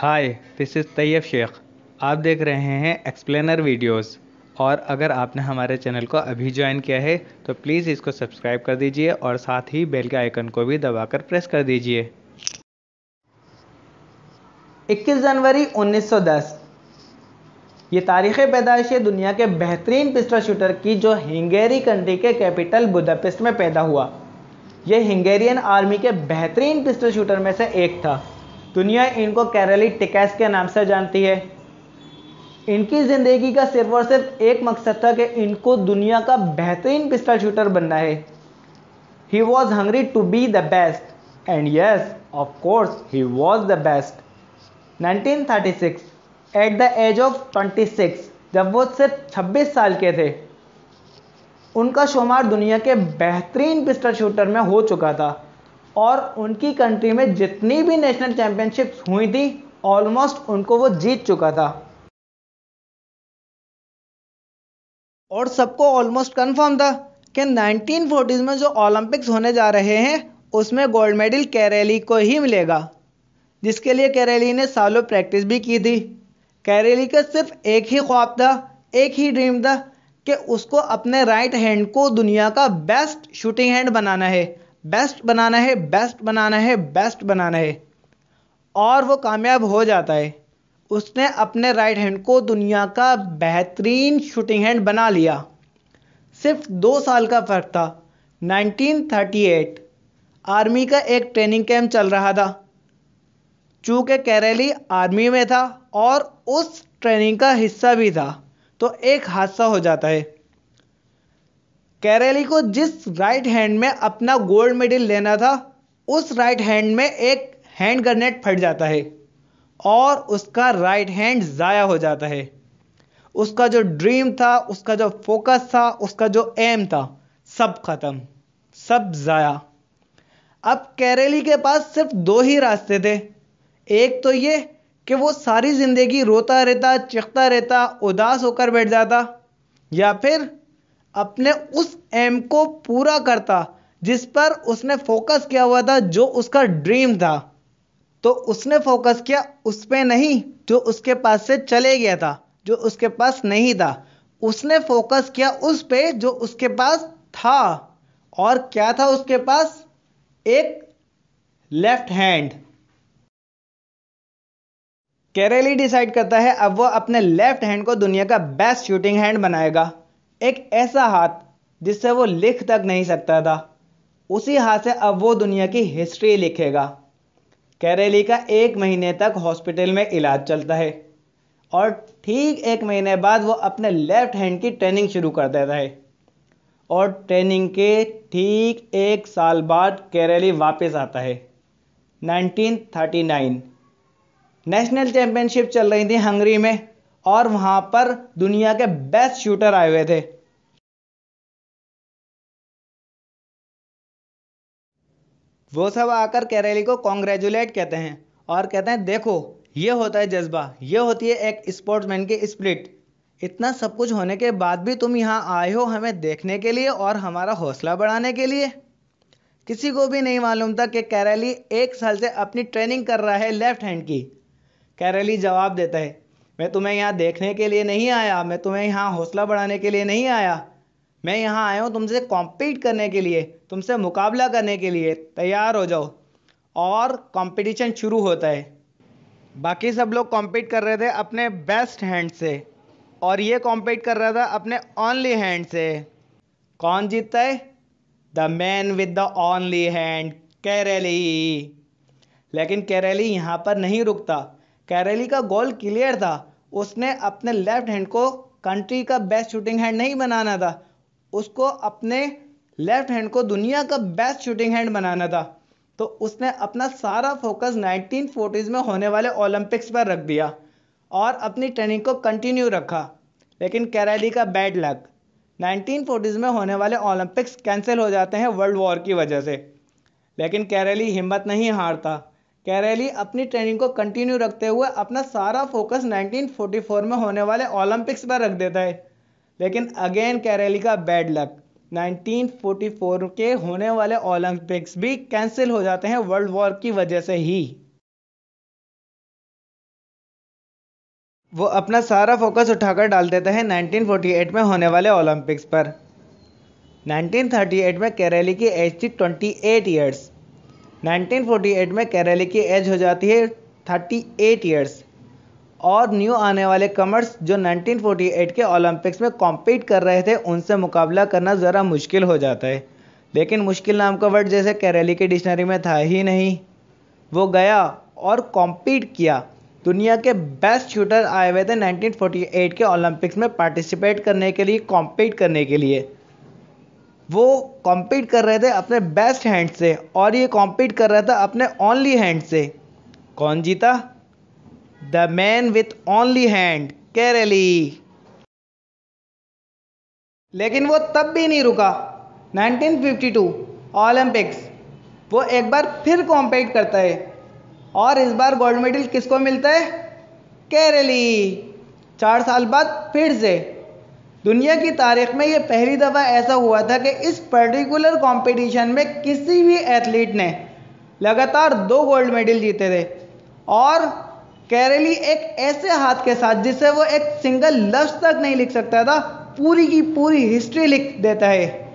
hi this is Tayyab Sheikh आप देख रहे हैं एक्सप्लेनर वीडियोस और अगर आपने हमारे चैनल को अभी ज्वाइन किया है तो प्लीज़ इसको सब्सक्राइब कर दीजिए और साथ ही बेल के आइकन को भी दबाकर प्रेस कर दीजिए 21 जनवरी 1910 ये तारीख़ पैदाइश है दुनिया के बेहतरीन पिस्टल शूटर की जो हंगेरी कंट्री के कैपिटल बुदापेस्ट में पैदा हुआ यह हंगेरियन आर्मी के बेहतरीन पिस्टल शूटर में से एक था दुनिया इनको कैरली टिकैस के नाम से जानती है इनकी ज़िंदगी का सिर्फ और सिर्फ एक मकसद था कि इनको दुनिया का बेहतरीन पिस्टल शूटर बनना है he was hungry to be the best and yes of course he was the best 1936 at the age of 26 जब वो सिर्फ 26 साल के थे उनका शुमार दुनिया के बेहतरीन पिस्टल शूटर में हो चुका था और उनकी कंट्री में जितनी भी नेशनल चैंपियनशिप हुई थी ऑलमोस्ट उनको वो जीत चुका था और सबको ऑलमोस्ट कंफर्म था कि फोर्टीज में जो ओलंपिक्स होने जा रहे हैं उसमें गोल्ड मेडल कैरेली को ही मिलेगा जिसके लिए कैरेली ने सालों प्रैक्टिस भी की थी कैरेली का सिर्फ एक ही ख्वाब था एक ही ड्रीम था कि उसको अपने राइट हैंड को दुनिया का बेस्ट शूटिंग हैंड बनाना है बेस्ट बनाना है बेस्ट बनाना है बेस्ट बनाना है और वो कामयाब हो जाता है उसने अपने राइट हैंड को दुनिया का बेहतरीन शूटिंग हैंड बना लिया सिर्फ दो साल का फ़र्क था 1938 आर्मी का एक ट्रेनिंग कैंप चल रहा था चूँकि कैरेली आर्मी में था और उस ट्रेनिंग का हिस्सा भी था तो एक हादसा हो जाता है कैरेली को जिस राइट हैंड में अपना गोल्ड मेडल लेना था उस राइट हैंड में एक हैंड ग्रनेट फट जाता है और उसका राइट हैंड ज़ाया हो जाता है उसका जो ड्रीम था उसका जो फोकस था उसका जो एम था सब ख़त्म सब ज़ाया अब कैरेली के पास सिर्फ दो ही रास्ते थे एक तो ये कि वो सारी ज़िंदगी रोता रहता चिखता रहता उदास होकर बैठ जाता या फिर अपने उस एम को पूरा करता जिस पर उसने फोकस किया हुआ था जो उसका ड्रीम था तो उसने फोकस किया उस पर नहीं जो उसके पास से चले गया था जो उसके पास नहीं था उसने फोकस किया उस पर जो उसके पास था और क्या था उसके पास एक लेफ्ट हैंड कैरेली डिसाइड करता है अब वो अपने लेफ्ट हैंड को दुनिया का बेस्ट शूटिंग हैंड बनाएगा एक ऐसा हाथ जिससे वो लिख तक नहीं सकता था उसी हाथ से अब वो दुनिया की हिस्ट्री लिखेगा कैरेली का एक महीने तक हॉस्पिटल में इलाज चलता है और ठीक एक महीने बाद वो अपने लेफ्ट हैंड की ट्रेनिंग शुरू कर देता है और ट्रेनिंग के ठीक एक साल बाद कैरेली वापस आता है 1939 नेशनल चैंपियनशिप चल रही थी हंगरी में और वहां पर दुनिया के बेस्ट शूटर आए हुए थे वो सब आकर केरेली को कॉन्ग्रेचुलेट कहते हैं और कहते हैं देखो ये होता है जज्बा ये होती है एक स्पोर्ट्समैन की स्प्लिट इतना सब कुछ होने के बाद भी तुम यहाँ आए हो हमें देखने के लिए और हमारा हौसला बढ़ाने के लिए किसी को भी नहीं मालूम था कि कैरेली एक साल से अपनी ट्रेनिंग कर रहा है लेफ्ट हैंड की कैरेली जवाब देता है मैं तुम्हें यहाँ देखने के लिए नहीं आया मैं तुम्हें यहाँ हौसला बढ़ाने के लिए नहीं आया मैं यहाँ आया हूँ तुमसे कॉम्पीट करने के लिए तुमसे मुकाबला करने के लिए तैयार हो जाओ और कंपटीशन शुरू होता है बाकी सब लोग कॉम्पीट कर रहे थे अपने बेस्ट हैंड से और ये कॉम्पीट कर रहा था अपने ओनली हैंड से कौन जीतता है the man with the only hand Karoly लेकिन कैरेली यहाँ पर नहीं रुकता कैरेली का गोल क्लियर था उसने अपने लेफ्ट हैंड को कंट्री का बेस्ट शूटिंग हैंड नहीं बनाना था उसको अपने लेफ्ट हैंड को दुनिया का बेस्ट शूटिंग हैंड बनाना था तो उसने अपना सारा फोकस फोर्टीज में होने वाले ओलंपिक्स पर रख दिया और अपनी ट्रेनिंग को कंटिन्यू रखा लेकिन कैरेली का बैड लक नाइनटीन फोर्टीज में होने वाले ओलंपिक्स कैंसिल हो जाते हैं वर्ल्ड वॉर की वजह से लेकिन कैरेली हिम्मत नहीं हारता कैरेली अपनी ट्रेनिंग को कंटिन्यू रखते हुए अपना सारा फोकस 1944 में होने वाले ओलंपिक्स पर रख देता है लेकिन अगेन कैरेली का बैड लक 1944 के होने वाले ओलंपिक्स भी कैंसिल हो जाते हैं वर्ल्ड वॉर की वजह से ही वो अपना सारा फोकस उठाकर डाल देता है 1948 में होने वाले ओलंपिक्स पर 1938 में कैरेली की एज थी 28 ईयर्स 1948 में केरल की एज हो जाती है 38 ईयर्स और न्यू आने वाले कमर्स जो 1948 के ओलंपिक्स में कॉम्पीट कर रहे थे उनसे मुकाबला करना ज़रा मुश्किल हो जाता है लेकिन मुश्किल नाम का वर्ड जैसे केरली की डिक्शनरी में था ही नहीं वो गया और कॉम्पीट किया दुनिया के बेस्ट शूटर आए हुए थे 1948 के ओलंपिक्स में पार्टिसिपेट करने के लिए कॉम्पीट करने के लिए वो कॉम्पीट कर रहे थे अपने बेस्ट हैंड से और ये कॉम्पीट कर रहा था अपने ओनली हैंड से कौन जीता the man with only hand Karoly लेकिन वो तब भी नहीं रुका 1952 ओलंपिक्स वो एक बार फिर कॉम्पीट करता है और इस बार गोल्ड मेडल किसको मिलता है केरली चार साल बाद फिर से दुनिया की तारीख में ये पहली दफ़ा ऐसा हुआ था कि इस पर्टिकुलर कंपटीशन में किसी भी एथलीट ने लगातार दो गोल्ड मेडल जीते थे और कैरेली एक ऐसे हाथ के साथ जिसे वो एक सिंगल लफ्ज़ तक नहीं लिख सकता था पूरी की पूरी हिस्ट्री लिख देता है